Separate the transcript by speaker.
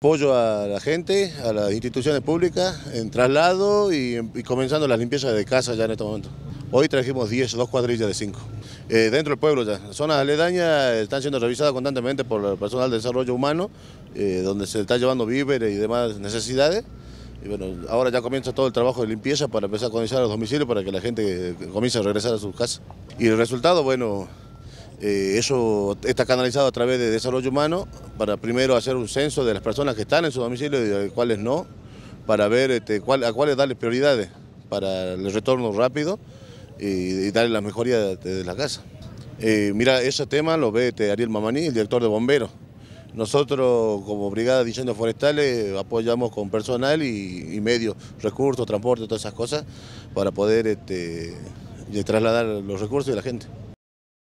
Speaker 1: Apoyo a la gente, a las instituciones públicas, en traslado y, comenzando las limpiezas de casa ya en este momento. Hoy trajimos 10, dos cuadrillas de 5. Eh, dentro del pueblo ya. Zonas aledañas están siendo revisadas constantemente por el personal de desarrollo humano, eh, donde se está llevando víveres y demás necesidades. Y bueno, ahora ya comienza todo el trabajo de limpieza para empezar a condicionar los domicilios para que la gente eh, comience a regresar a sus casas. Y el resultado, bueno, eh, eso está canalizado a través de desarrollo humano para primero hacer un censo de las personas que están en su domicilio y de cuáles no, para ver este, a cuáles darles prioridades para el retorno rápido y, darle la mejoría de, la casa. Eh, mira, ese tema lo ve este, Ariel Mamani, el director de bomberos. Nosotros como Brigada de Incendios Forestales apoyamos con personal y, medios, recursos, transporte, todas esas cosas, para poder este, trasladar los recursos y la gente.